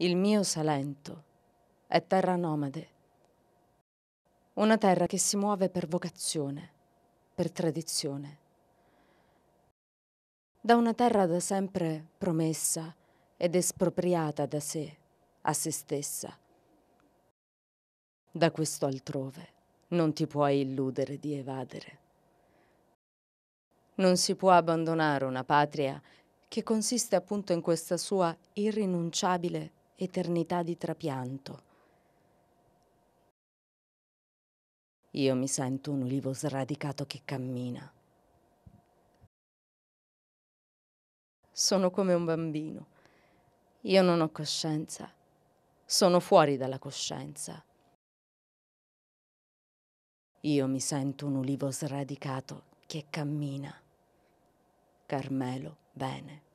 Il mio Salento è terra nomade, una terra che si muove per vocazione, per tradizione. Da una terra da sempre promessa ed espropriata da sé, a se stessa. Da questo altrove non ti puoi illudere di evadere. Non si può abbandonare una patria che consiste appunto in questa sua irrinunciabile eternità di trapianto. Io mi sento un ulivo sradicato che cammina. Sono come un bambino. Io non ho coscienza. Sono fuori dalla coscienza. Io mi sento un ulivo sradicato che cammina. Carmelo, bene.